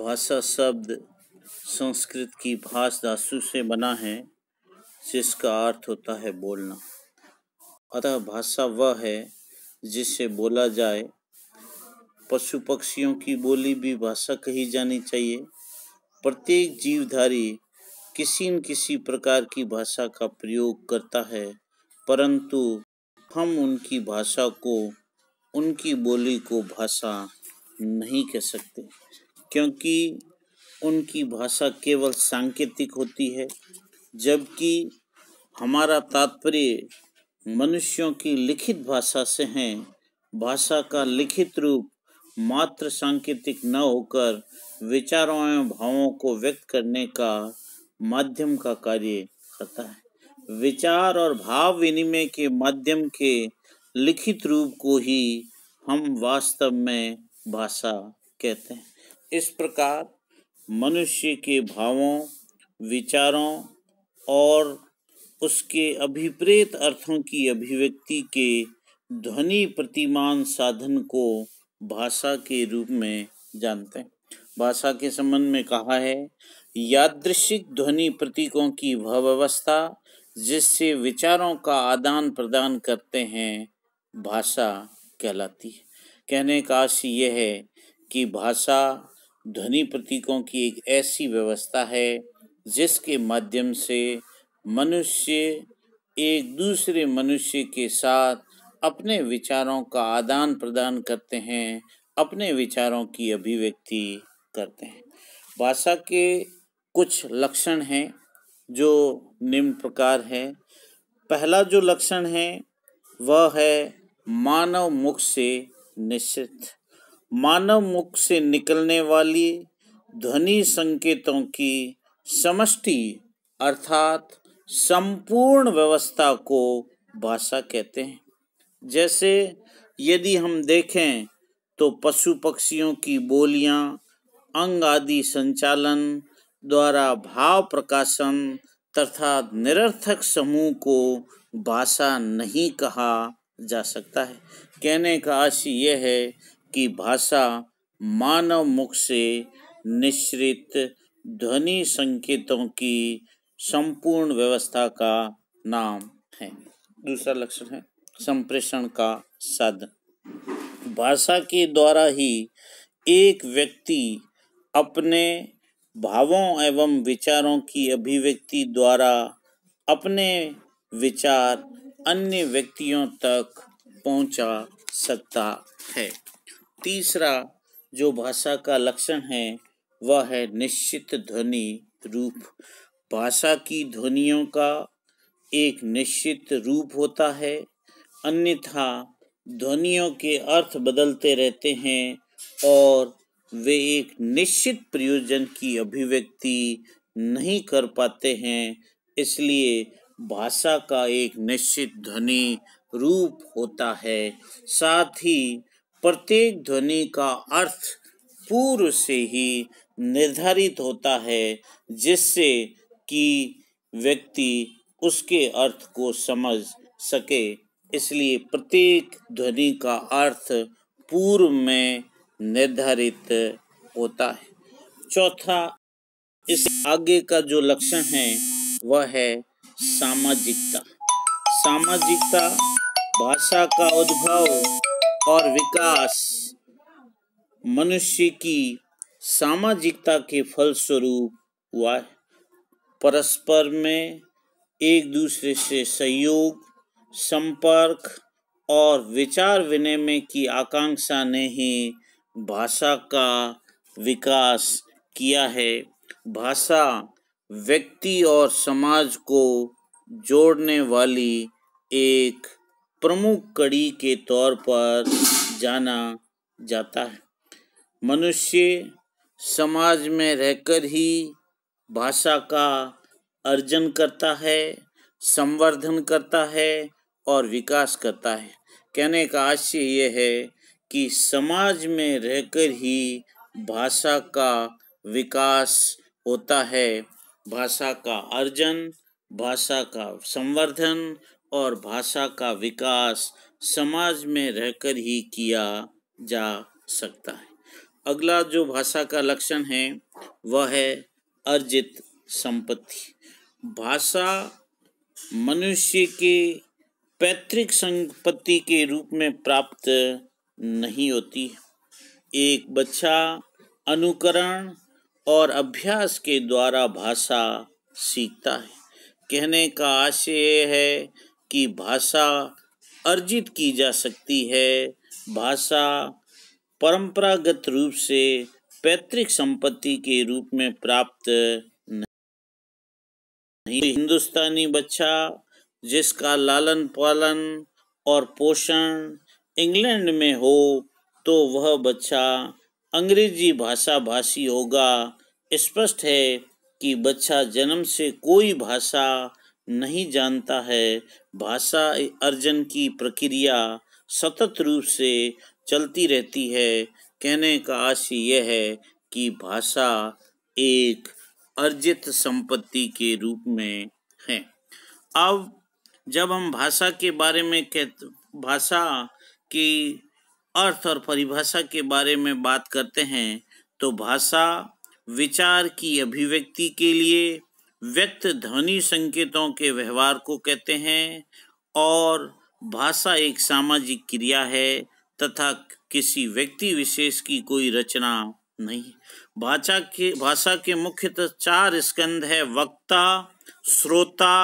भाषा शब्द संस्कृत की भाष धातु से बना है जिसका अर्थ होता है बोलना अतः भाषा वह है जिसे बोला जाए पशु पक्षियों की बोली भी भाषा कही जानी चाहिए प्रत्येक जीवधारी किसी न किसी प्रकार की भाषा का प्रयोग करता है परंतु हम उनकी भाषा को उनकी बोली को भाषा नहीं कह सकते क्योंकि उनकी भाषा केवल सांकेतिक होती है जबकि हमारा तात्पर्य मनुष्यों की लिखित भाषा से है भाषा का लिखित रूप मात्र सांकेतिक न होकर विचारों एवं भावों को व्यक्त करने का माध्यम का कार्य करता है विचार और भाव विनिमय के माध्यम के लिखित रूप को ही हम वास्तव में भाषा कहते हैं इस प्रकार मनुष्य के भावों विचारों और उसके अभिप्रेत अर्थों की अभिव्यक्ति के ध्वनि प्रतिमान साधन को भाषा के रूप में जानते हैं भाषा के संबंध में कहा है यादृशिक ध्वनि प्रतीकों की भाव जिससे विचारों का आदान प्रदान करते हैं भाषा कहलाती है कहने का आश यह है कि भाषा ध्वनि प्रतीकों की एक ऐसी व्यवस्था है जिसके माध्यम से मनुष्य एक दूसरे मनुष्य के साथ अपने विचारों का आदान प्रदान करते हैं अपने विचारों की अभिव्यक्ति करते हैं भाषा के कुछ लक्षण हैं जो निम्न प्रकार हैं पहला जो लक्षण है वह है मानव मुख से निश्चित मानव मुख से निकलने वाली ध्वनि संकेतों की समष्टि अर्थात संपूर्ण व्यवस्था को भाषा कहते हैं जैसे यदि हम देखें तो पशु पक्षियों की बोलियां अंग आदि संचालन द्वारा भाव प्रकाशन तथा निरर्थक समूह को भाषा नहीं कहा जा सकता है कहने का आशय यह है की भाषा मानव मुख से निश्रित ध्वनि संकेतों की संपूर्ण व्यवस्था का नाम है दूसरा लक्षण है संप्रेषण का साधन भाषा के द्वारा ही एक व्यक्ति अपने भावों एवं विचारों की अभिव्यक्ति द्वारा अपने विचार अन्य व्यक्तियों तक पहुंचा सकता है तीसरा जो भाषा का लक्षण है वह है निश्चित ध्वनि रूप भाषा की ध्वनियों का एक निश्चित रूप होता है अन्यथा ध्वनियों के अर्थ बदलते रहते हैं और वे एक निश्चित प्रयोजन की अभिव्यक्ति नहीं कर पाते हैं इसलिए भाषा का एक निश्चित ध्वनि रूप होता है साथ ही प्रत्येक ध्वनि का अर्थ पूर्व से ही निर्धारित होता है जिससे कि व्यक्ति उसके अर्थ को समझ सके इसलिए प्रत्येक ध्वनि का अर्थ पूर्व में निर्धारित होता है चौथा इस आगे का जो लक्षण है वह है सामाजिकता सामाजिकता भाषा का उद्भव और विकास मनुष्य की सामाजिकता के फलस्वरूप हुआ है परस्पर में एक दूसरे से सहयोग संपर्क और विचार विनिमय की आकांक्षा ने ही भाषा का विकास किया है भाषा व्यक्ति और समाज को जोड़ने वाली एक प्रमुख कड़ी के तौर पर जाना जाता है मनुष्य समाज में रहकर ही भाषा का अर्जन करता है संवर्धन करता है और विकास करता है कहने का आशय यह है कि समाज में रहकर ही भाषा का विकास होता है भाषा का अर्जन भाषा का संवर्धन और भाषा का विकास समाज में रहकर ही किया जा सकता है अगला जो भाषा का लक्षण है वह है अर्जित संपत्ति भाषा मनुष्य के पैतृक संपत्ति के रूप में प्राप्त नहीं होती एक बच्चा अनुकरण और अभ्यास के द्वारा भाषा सीखता है कहने का आशय है की भाषा अर्जित की जा सकती है भाषा परंपरागत रूप से पैतृक संपत्ति के रूप में प्राप्त नहीं हिंदुस्तानी बच्चा जिसका लालन पालन और पोषण इंग्लैंड में हो तो वह बच्चा अंग्रेजी भाषा भाषी होगा स्पष्ट है कि बच्चा जन्म से कोई भाषा नहीं जानता है भाषा अर्जन की प्रक्रिया सतत रूप से चलती रहती है कहने का आशय यह है कि भाषा एक अर्जित संपत्ति के रूप में है अब जब हम भाषा के बारे में कह भाषा की अर्थ और परिभाषा के बारे में बात करते हैं तो भाषा विचार की अभिव्यक्ति के लिए व्यक्त ध्वनि संकेतों के व्यवहार को कहते हैं और भाषा एक सामाजिक क्रिया है तथा किसी व्यक्ति विशेष की कोई रचना नहीं भाषा के भाषा के मुख्यतः चार स्कंद है वक्ता श्रोता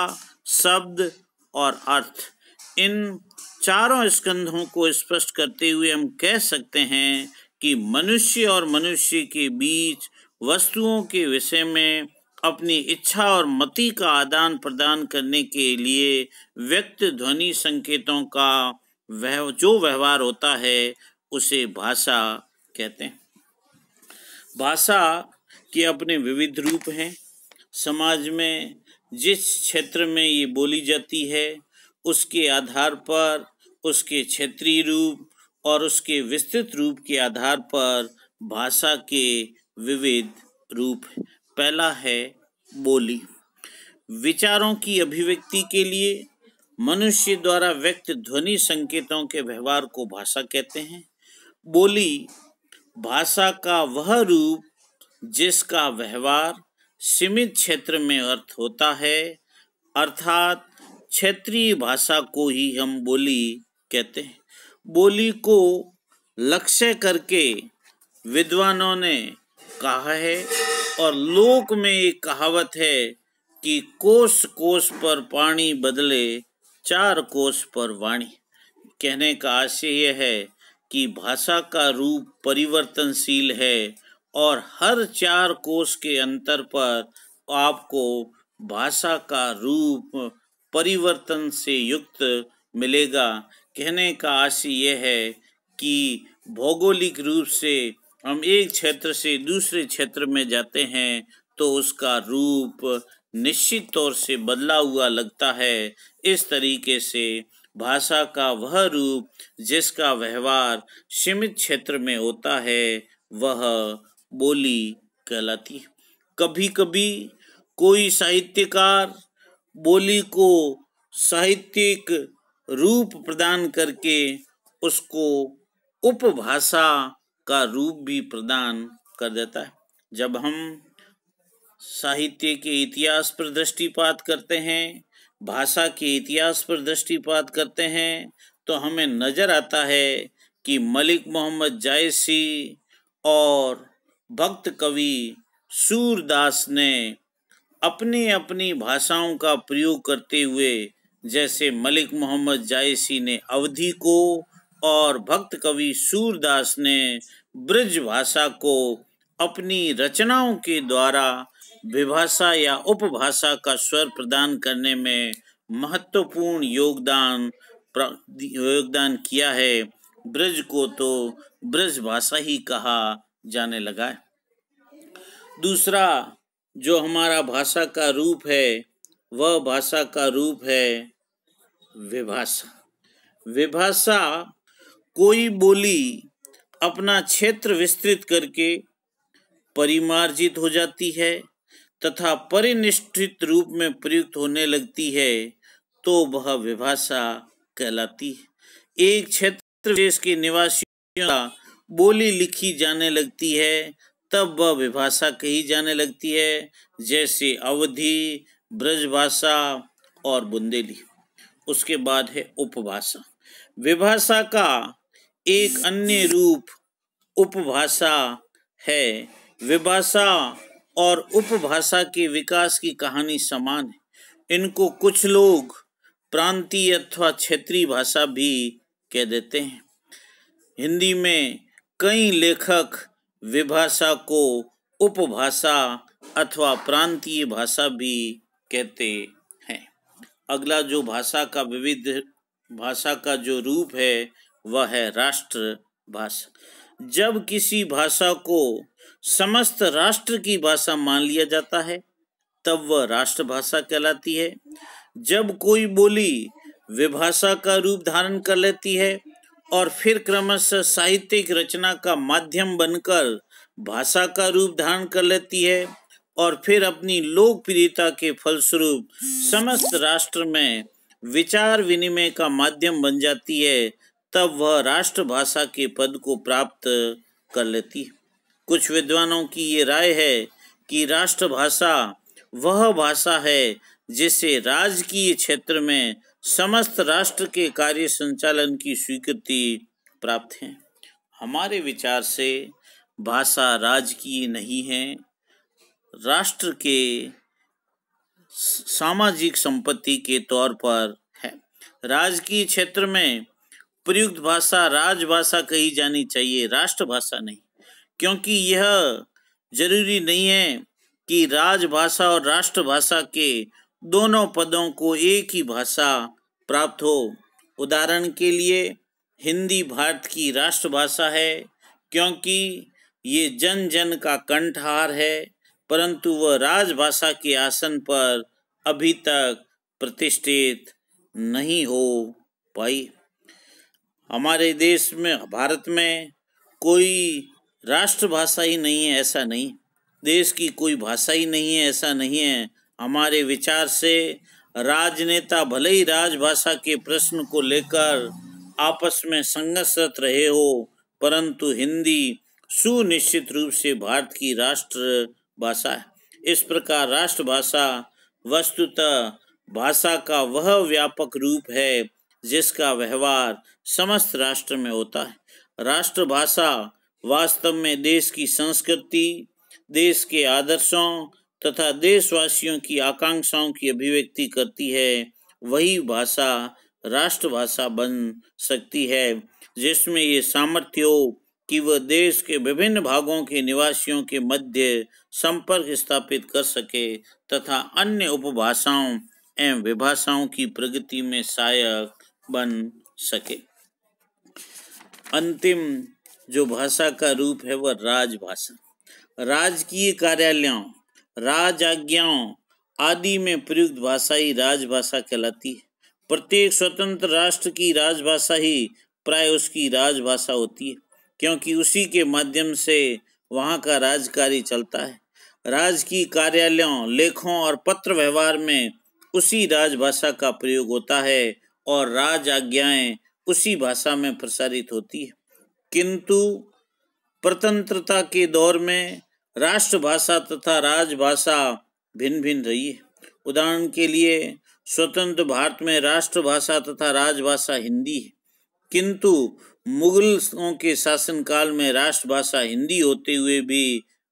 शब्द और अर्थ इन चारों स्कंधों को स्पष्ट करते हुए हम कह सकते हैं कि मनुष्य और मनुष्य के बीच वस्तुओं के विषय में अपनी इच्छा और मति का आदान प्रदान करने के लिए व्यक्त ध्वनि संकेतों का वह जो व्यवहार होता है उसे भाषा कहते हैं भाषा के अपने विविध रूप हैं समाज में जिस क्षेत्र में ये बोली जाती है उसके आधार पर उसके क्षेत्रीय रूप और उसके विस्तृत रूप के आधार पर भाषा के विविध रूप पहला है बोली विचारों की अभिव्यक्ति के लिए मनुष्य द्वारा व्यक्त ध्वनि संकेतों के व्यवहार को भाषा कहते हैं बोली भाषा का वह रूप जिसका व्यवहार सीमित क्षेत्र में अर्थ होता है अर्थात क्षेत्रीय भाषा को ही हम बोली कहते हैं बोली को लक्ष्य करके विद्वानों ने कहा है और लोक में एक कहावत है कि कोस कोस पर पानी बदले चार कोस पर वाणी कहने का आशय यह है कि भाषा का रूप परिवर्तनशील है और हर चार कोस के अंतर पर आपको भाषा का रूप परिवर्तन से युक्त मिलेगा कहने का आशय यह है कि भौगोलिक रूप से हम एक क्षेत्र से दूसरे क्षेत्र में जाते हैं तो उसका रूप निश्चित तौर से बदला हुआ लगता है इस तरीके से भाषा का वह रूप जिसका व्यवहार सीमित क्षेत्र में होता है वह बोली कहलाती है कभी कभी कोई साहित्यकार बोली को साहित्यिक रूप प्रदान करके उसको उपभाषा का रूप भी प्रदान कर देता है जब हम साहित्य के इतिहास पर दृष्टिपात करते हैं भाषा के इतिहास पर दृष्टिपात करते हैं तो हमें नज़र आता है कि मलिक मोहम्मद जायसी और भक्त कवि सूरदास ने अपनी अपनी भाषाओं का प्रयोग करते हुए जैसे मलिक मोहम्मद जायसी ने अवधि को और भक्त कवि सूरदास ने ब्रज भाषा को अपनी रचनाओं के द्वारा विभाषा या उपभाषा का स्वर प्रदान करने में महत्वपूर्ण योगदान योगदान किया है ब्रज को तो ब्रज भाषा ही कहा जाने लगा है दूसरा जो हमारा भाषा का रूप है वह भाषा का रूप है विभाषा विभाषा कोई बोली अपना क्षेत्र विस्तृत करके परिमार्जित हो जाती है तथा परिनिष्ठित रूप में प्रयुक्त होने लगती है तो वह विभाषा कहलाती है एक क्षेत्र देश के निवासियों का बोली लिखी जाने लगती है तब वह विभाषा कही जाने लगती है जैसे अवधि ब्रजभाषा और बुंदेली उसके बाद है उपभाषा विभाषा का एक अन्य रूप उपभाषा है विभाषा और उपभाषा के विकास की कहानी समान है इनको कुछ लोग प्रांतीय अथवा क्षेत्रीय भाषा भी कह देते हैं हिंदी में कई लेखक विभाषा को उपभाषा अथवा प्रांतीय भाषा भी कहते हैं अगला जो भाषा का विविध भाषा का जो रूप है वह है राष्ट्र भाषा जब किसी भाषा को समस्त राष्ट्र की भाषा मान लिया जाता है तब वह राष्ट्रभाषा कहलाती है जब कोई बोली विभाषा का रूप धारण कर लेती है और फिर क्रमशः साहित्यिक रचना का माध्यम बनकर भाषा का रूप धारण कर लेती है और फिर अपनी लोकप्रियता के फलस्वरूप समस्त राष्ट्र में विचार विनिमय का माध्यम बन जाती है तब वह राष्ट्रभाषा के पद को प्राप्त कर लेती है कुछ विद्वानों की ये राय है कि राष्ट्रभाषा वह भाषा है जिसे राजकीय क्षेत्र में समस्त राष्ट्र के कार्य संचालन की स्वीकृति प्राप्त है हमारे विचार से भाषा राजकीय नहीं है राष्ट्र के सामाजिक संपत्ति के तौर पर है राजकीय क्षेत्र में प्रयुक्त भाषा राजभाषा कही जानी चाहिए राष्ट्रभाषा नहीं क्योंकि यह जरूरी नहीं है कि राजभाषा और राष्ट्रभाषा के दोनों पदों को एक ही भाषा प्राप्त हो उदाहरण के लिए हिंदी भारत की राष्ट्रभाषा है क्योंकि ये जन जन का कंठहार है परंतु वह राजभाषा के आसन पर अभी तक प्रतिष्ठित नहीं हो पाई हमारे देश में भारत में कोई राष्ट्रभाषा ही नहीं है ऐसा नहीं देश की कोई भाषा ही नहीं है ऐसा नहीं है हमारे विचार से राजनेता भले ही राजभाषा के प्रश्न को लेकर आपस में संघर्षरत रहे हो परंतु हिंदी सुनिश्चित रूप से भारत की राष्ट्र भाषा है इस प्रकार राष्ट्रभाषा वस्तुतः भाषा का वह व्यापक रूप है जिसका व्यवहार समस्त राष्ट्र में होता है राष्ट्रभाषा वास्तव में देश की संस्कृति देश के आदर्शों तथा देशवासियों की आकांक्षाओं की अभिव्यक्ति करती है वही भाषा राष्ट्रभाषा बन सकती है जिसमें ये सामर्थ्य हो कि वह देश के विभिन्न भागों के निवासियों के मध्य संपर्क स्थापित कर सके तथा अन्य उपभाषाओं एवं विभाषाओं की प्रगति में सहायक बन सके अंतिम जो भाषा का रूप है वह राजभाषा राजकीय कार्यालयों राज आज्ञाओं आदि में प्रयुक्त भाषा ही राजभाषा कहलाती है प्रत्येक स्वतंत्र राष्ट्र की राजभाषा ही प्राय उसकी राजभाषा होती है क्योंकि उसी के माध्यम से वहाँ का राजकार्य चलता है राज की कार्यालयों लेखों और पत्र व्यवहार में उसी राजभाषा का प्रयोग होता है और राज आज्ञाएं उसी भाषा में प्रसारित होती है किंतु प्रतंत्रता के दौर में राष्ट्रभाषा तथा राजभाषा भिन्न भिन्न रही है उदाहरण के लिए स्वतंत्र भारत में राष्ट्रभाषा तथा राजभाषा हिंदी है किंतु मुगलों के शासनकाल में राष्ट्रभाषा हिंदी होते हुए भी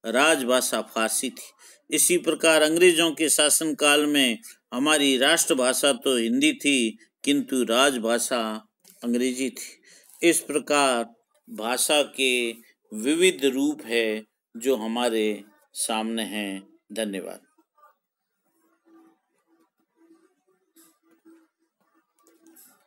राजभाषा फारसी थी इसी प्रकार अंग्रेजों के शासनकाल में हमारी राष्ट्रभाषा तो हिंदी थी किंतु राजभाषा अंग्रेजी थी इस प्रकार भाषा के विविध रूप है जो हमारे सामने हैं धन्यवाद